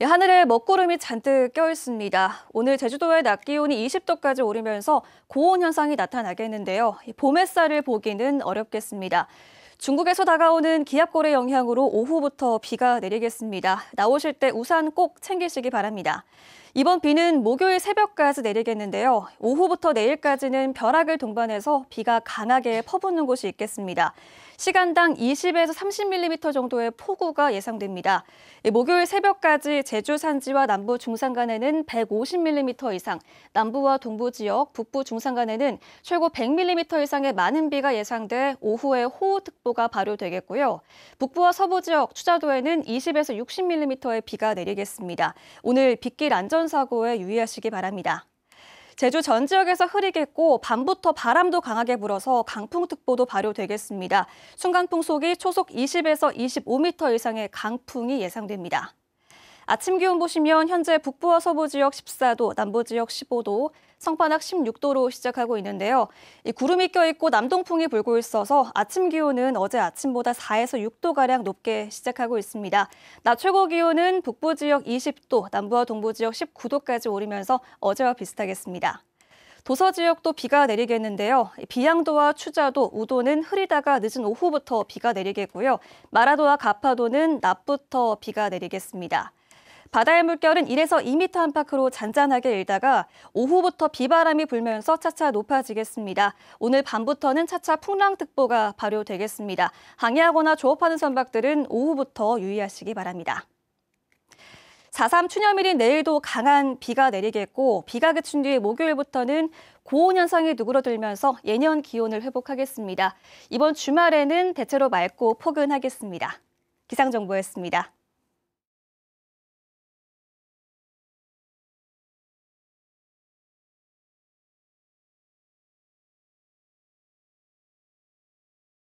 예, 하늘에 먹구름이 잔뜩 껴있습니다. 오늘 제주도의 낮 기온이 20도까지 오르면서 고온 현상이 나타나겠는데요. 봄 햇살을 보기는 어렵겠습니다. 중국에서 다가오는 기압골의 영향으로 오후부터 비가 내리겠습니다. 나오실 때 우산 꼭 챙기시기 바랍니다. 이번 비는 목요일 새벽까지 내리겠는데요. 오후부터 내일까지는 벼락을 동반해서 비가 강하게 퍼붓는 곳이 있겠습니다. 시간당 20에서 30mm 정도의 폭우가 예상됩니다. 예, 목요일 새벽까지 제주 산지와 남부 중산간에는 150mm 이상, 남부와 동부 지역, 북부 중산간에는 최고 100mm 이상의 많은 비가 예상돼 오후에 호우특보 주의보가 발효되겠고요. 북부와 서부 지역 추자도에는 20에서 60mm의 비가 내리겠습니다. 오늘 빗길 안전사고에 유의하시기 바랍니다. 제주 전 지역에서 흐리겠고 밤부터 바람도 강하게 불어서 강풍특보도 발효되겠습니다. 순간풍속이 초속 20에서 25m 이상의 강풍이 예상됩니다. 아침 기온 보시면 현재 북부와 서부 지역 14도, 남부 지역 15도, 성판악 16도로 시작하고 있는데요. 이 구름이 껴있고 남동풍이 불고 있어서 아침 기온은 어제 아침보다 4에서 6도가량 높게 시작하고 있습니다. 낮 최고 기온은 북부 지역 20도, 남부와 동부 지역 19도까지 오르면서 어제와 비슷하겠습니다. 도서 지역도 비가 내리겠는데요. 비양도와 추자도, 우도는 흐리다가 늦은 오후부터 비가 내리겠고요. 마라도와 가파도는 낮부터 비가 내리겠습니다. 바다의 물결은 1에서 2m 안팎으로 잔잔하게 일다가 오후부터 비바람이 불면서 차차 높아지겠습니다. 오늘 밤부터는 차차 풍랑특보가 발효되겠습니다. 항해하거나 조업하는 선박들은 오후부터 유의하시기 바랍니다. 4.3 추념일인 내일도 강한 비가 내리겠고 비가 그친 뒤 목요일부터는 고온 현상이 누그러들면서 예년 기온을 회복하겠습니다. 이번 주말에는 대체로 맑고 포근하겠습니다. 기상정보였습니다.